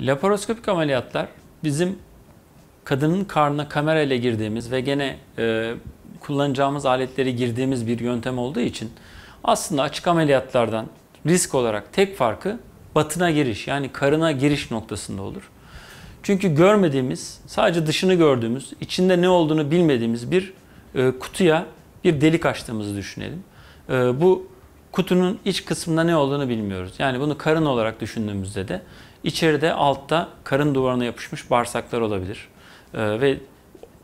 Laparoskopik ameliyatlar bizim kadının karnına kamera ile girdiğimiz ve gene e, kullanacağımız aletleri girdiğimiz bir yöntem olduğu için aslında açık ameliyatlardan risk olarak tek farkı batına giriş yani karına giriş noktasında olur. Çünkü görmediğimiz, sadece dışını gördüğümüz, içinde ne olduğunu bilmediğimiz bir e, kutuya bir delik açtığımızı düşünelim. E, bu kutunun iç kısmında ne olduğunu bilmiyoruz. Yani bunu karın olarak düşündüğümüzde de İçeride altta karın duvarına yapışmış bağırsaklar olabilir. E, ve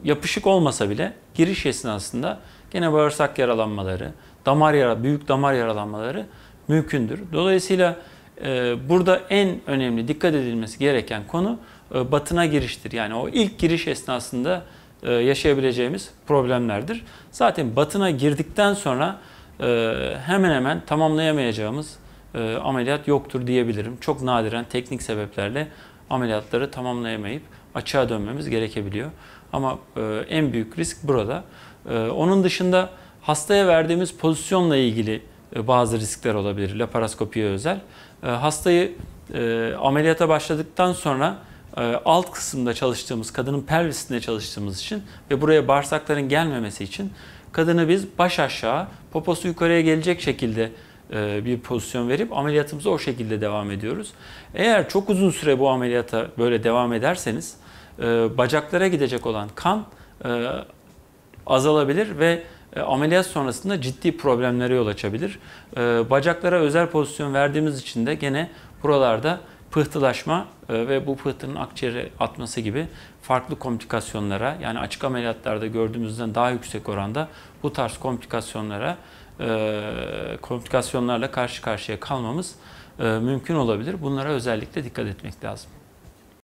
yapışık olmasa bile giriş esnasında gene bağırsak yaralanmaları, damar yara, büyük damar yaralanmaları mümkündür. Dolayısıyla e, burada en önemli dikkat edilmesi gereken konu e, batına giriştir. Yani o ilk giriş esnasında e, yaşayabileceğimiz problemlerdir. Zaten batına girdikten sonra hemen hemen tamamlayamayacağımız e, ameliyat yoktur diyebilirim. Çok nadiren teknik sebeplerle ameliyatları tamamlayamayıp açığa dönmemiz gerekebiliyor. Ama e, en büyük risk burada. E, onun dışında hastaya verdiğimiz pozisyonla ilgili e, bazı riskler olabilir laparoskopiye özel. E, hastayı e, ameliyata başladıktan sonra e, alt kısımda çalıştığımız, kadının pelvisinde çalıştığımız için ve buraya bağırsakların gelmemesi için kadını biz baş aşağı, poposu yukarıya gelecek şekilde e, bir pozisyon verip ameliyatımıza o şekilde devam ediyoruz. Eğer çok uzun süre bu ameliyata böyle devam ederseniz e, bacaklara gidecek olan kan e, azalabilir ve ameliyat sonrasında ciddi problemlere yol açabilir. Bacaklara özel pozisyon verdiğimiz için de gene buralarda pıhtılaşma e, ve bu pıhtının akciğere atması gibi farklı komplikasyonlara yani açık ameliyatlarda gördüğümüzden daha yüksek oranda bu tarz komplikasyonlara e, komplikasyonlarla karşı karşıya kalmamız e, mümkün olabilir. Bunlara özellikle dikkat etmek lazım.